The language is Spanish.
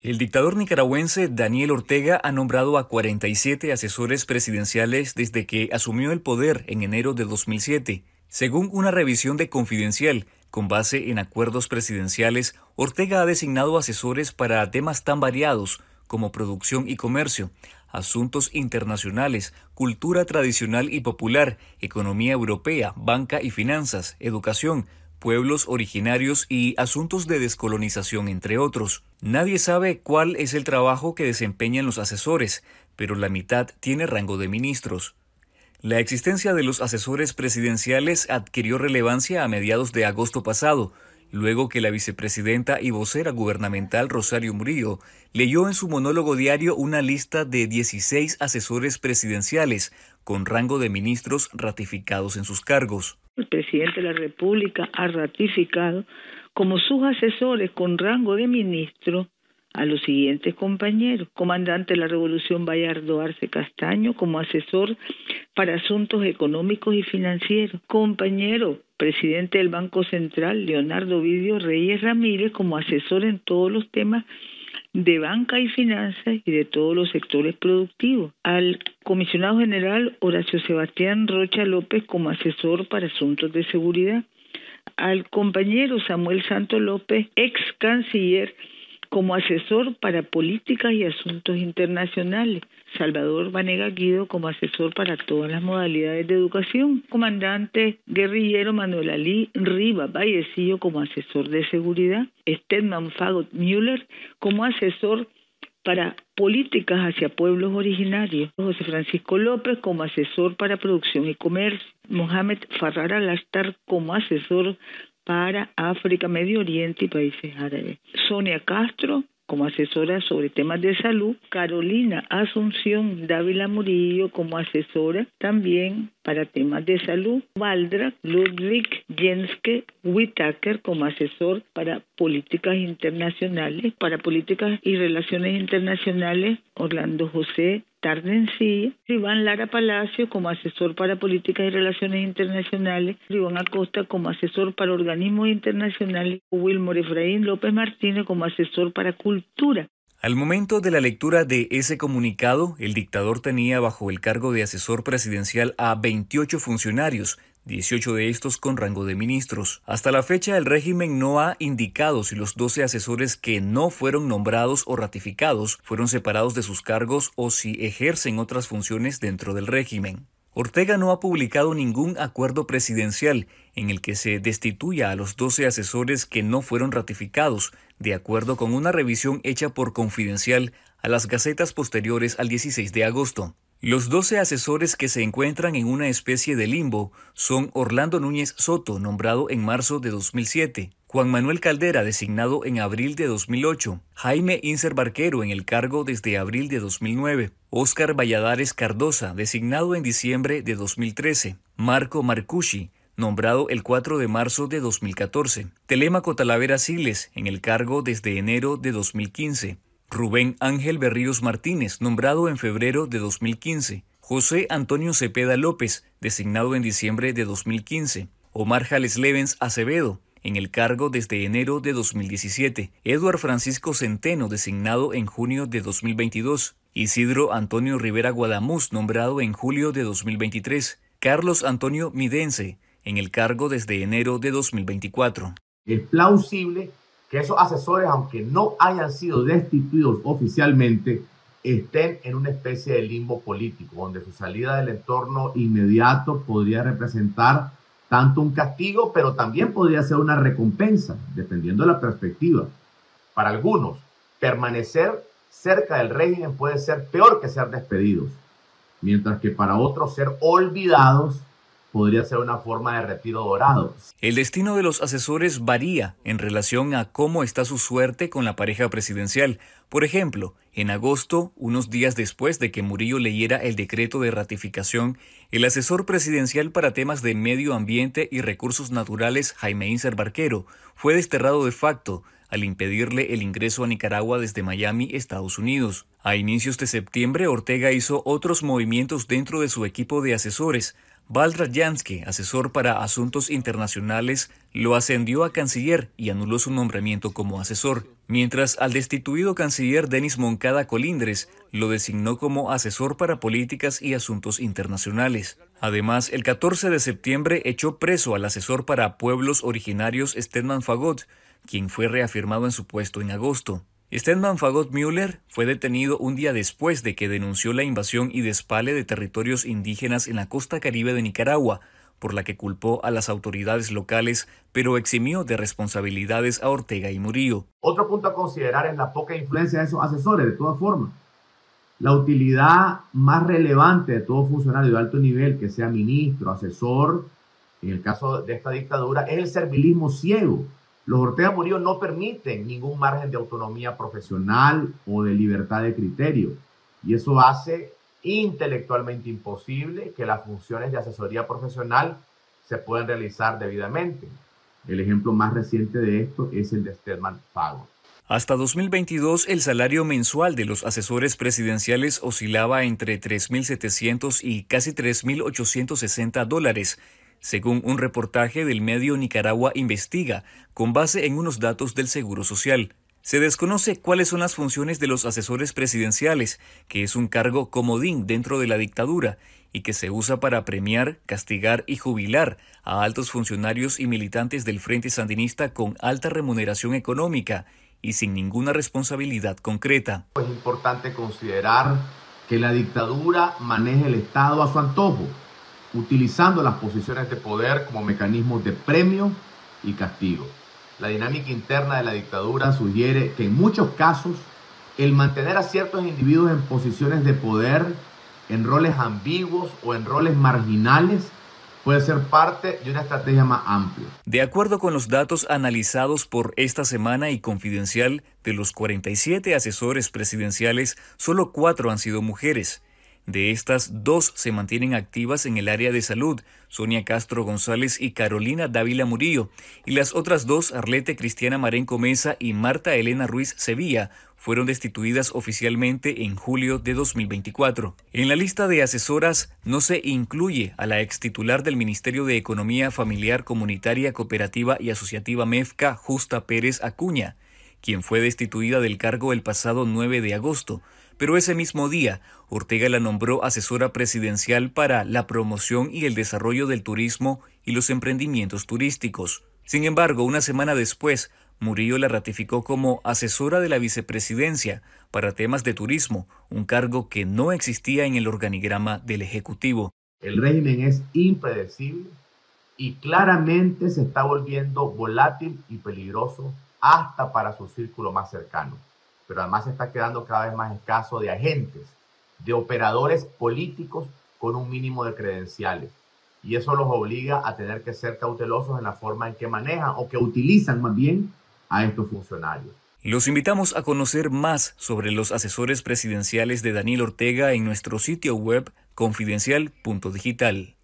El dictador nicaragüense Daniel Ortega ha nombrado a 47 asesores presidenciales desde que asumió el poder en enero de 2007. Según una revisión de Confidencial, con base en acuerdos presidenciales, Ortega ha designado asesores para temas tan variados como producción y comercio, asuntos internacionales, cultura tradicional y popular, economía europea, banca y finanzas, educación, pueblos originarios y asuntos de descolonización, entre otros. Nadie sabe cuál es el trabajo que desempeñan los asesores, pero la mitad tiene rango de ministros. La existencia de los asesores presidenciales adquirió relevancia a mediados de agosto pasado, luego que la vicepresidenta y vocera gubernamental Rosario Murillo leyó en su monólogo diario una lista de 16 asesores presidenciales con rango de ministros ratificados en sus cargos el presidente de la República ha ratificado como sus asesores con rango de ministro a los siguientes compañeros. Comandante de la Revolución Bayardo Arce Castaño como asesor para asuntos económicos y financieros. Compañero, presidente del Banco Central, Leonardo Vidio Reyes Ramírez como asesor en todos los temas de banca y finanzas y de todos los sectores productivos. Al comisionado general Horacio Sebastián Rocha López como asesor para asuntos de seguridad. Al compañero Samuel Santo López, ex canciller como asesor para políticas y asuntos internacionales, Salvador Vanega Guido como asesor para todas las modalidades de educación, comandante guerrillero Manuel Alí Riva Vallecillo como asesor de seguridad, Stedman Fagot Müller como asesor para políticas hacia pueblos originarios, José Francisco López como asesor para producción y comercio, Mohamed Farrar Alastar como asesor para África, Medio Oriente y países árabes. Sonia Castro, como asesora sobre temas de salud, Carolina Asunción Dávila Murillo como asesora también para temas de salud, Valdra Ludwig Jenske Whitaker como asesor para políticas internacionales, para políticas y relaciones internacionales, Orlando José Tardencilla, Iván Lara Palacio como asesor para políticas y relaciones internacionales, Iván Acosta como asesor para organismos internacionales, Wilmore Efraín López Martínez como asesor para cultura. Al momento de la lectura de ese comunicado, el dictador tenía bajo el cargo de asesor presidencial a 28 funcionarios, 18 de estos con rango de ministros. Hasta la fecha, el régimen no ha indicado si los 12 asesores que no fueron nombrados o ratificados fueron separados de sus cargos o si ejercen otras funciones dentro del régimen. Ortega no ha publicado ningún acuerdo presidencial en el que se destituya a los 12 asesores que no fueron ratificados, de acuerdo con una revisión hecha por Confidencial a las gacetas posteriores al 16 de agosto. Los 12 asesores que se encuentran en una especie de limbo son Orlando Núñez Soto, nombrado en marzo de 2007, Juan Manuel Caldera, designado en abril de 2008, Jaime Inser Barquero, en el cargo desde abril de 2009, Óscar Valladares Cardosa, designado en diciembre de 2013, Marco Marcucci, nombrado el 4 de marzo de 2014, Telemaco Talavera Siles, en el cargo desde enero de 2015, Rubén Ángel Berríos Martínez, nombrado en febrero de 2015. José Antonio Cepeda López, designado en diciembre de 2015. Omar Jales Levens Acevedo, en el cargo desde enero de 2017. Eduard Francisco Centeno, designado en junio de 2022. Isidro Antonio Rivera Guadamuz, nombrado en julio de 2023. Carlos Antonio Midense, en el cargo desde enero de 2024. El plausible que esos asesores, aunque no hayan sido destituidos oficialmente, estén en una especie de limbo político, donde su salida del entorno inmediato podría representar tanto un castigo, pero también podría ser una recompensa, dependiendo de la perspectiva. Para algunos, permanecer cerca del régimen puede ser peor que ser despedidos, mientras que para otros ser olvidados podría ser una forma de retiro dorado. El destino de los asesores varía en relación a cómo está su suerte con la pareja presidencial. Por ejemplo, en agosto, unos días después de que Murillo leyera el decreto de ratificación, el asesor presidencial para temas de medio ambiente y recursos naturales, Jaime Inser Barquero, fue desterrado de facto al impedirle el ingreso a Nicaragua desde Miami, Estados Unidos. A inicios de septiembre, Ortega hizo otros movimientos dentro de su equipo de asesores, Valdra Jansky, asesor para asuntos internacionales, lo ascendió a canciller y anuló su nombramiento como asesor, mientras al destituido canciller Denis Moncada Colindres lo designó como asesor para políticas y asuntos internacionales. Además, el 14 de septiembre echó preso al asesor para pueblos originarios Stedman Fagot, quien fue reafirmado en su puesto en agosto. Stedman Fagot Müller fue detenido un día después de que denunció la invasión y despale de territorios indígenas en la costa caribe de Nicaragua, por la que culpó a las autoridades locales, pero eximió de responsabilidades a Ortega y Murillo. Otro punto a considerar es la poca influencia de esos asesores, de todas formas. La utilidad más relevante de todo funcionario de alto nivel, que sea ministro, asesor, en el caso de esta dictadura, es el servilismo ciego los Ortega Murillo no permiten ningún margen de autonomía profesional o de libertad de criterio. Y eso hace intelectualmente imposible que las funciones de asesoría profesional se puedan realizar debidamente. El ejemplo más reciente de esto es el de Stedman pago. Hasta 2022, el salario mensual de los asesores presidenciales oscilaba entre 3.700 y casi 3.860 dólares, según un reportaje del medio Nicaragua Investiga, con base en unos datos del Seguro Social. Se desconoce cuáles son las funciones de los asesores presidenciales, que es un cargo comodín dentro de la dictadura y que se usa para premiar, castigar y jubilar a altos funcionarios y militantes del Frente Sandinista con alta remuneración económica y sin ninguna responsabilidad concreta. Es importante considerar que la dictadura maneja el Estado a su antojo utilizando las posiciones de poder como mecanismos de premio y castigo. La dinámica interna de la dictadura sugiere que en muchos casos el mantener a ciertos individuos en posiciones de poder, en roles ambiguos o en roles marginales, puede ser parte de una estrategia más amplia. De acuerdo con los datos analizados por esta semana y confidencial, de los 47 asesores presidenciales, solo cuatro han sido mujeres de estas, dos se mantienen activas en el área de salud, Sonia Castro González y Carolina Dávila Murillo, y las otras dos, Arlete Cristiana Marenco Mesa y Marta Elena Ruiz Sevilla, fueron destituidas oficialmente en julio de 2024. En la lista de asesoras no se incluye a la extitular del Ministerio de Economía Familiar, Comunitaria, Cooperativa y Asociativa MEFCA, Justa Pérez Acuña, quien fue destituida del cargo el pasado 9 de agosto pero ese mismo día Ortega la nombró asesora presidencial para la promoción y el desarrollo del turismo y los emprendimientos turísticos. Sin embargo, una semana después, Murillo la ratificó como asesora de la vicepresidencia para temas de turismo, un cargo que no existía en el organigrama del Ejecutivo. El régimen es impredecible y claramente se está volviendo volátil y peligroso hasta para su círculo más cercano pero además está quedando cada vez más escaso de agentes, de operadores políticos con un mínimo de credenciales. Y eso los obliga a tener que ser cautelosos en la forma en que manejan o que utilizan más bien a estos funcionarios. Los invitamos a conocer más sobre los asesores presidenciales de Daniel Ortega en nuestro sitio web confidencial.digital.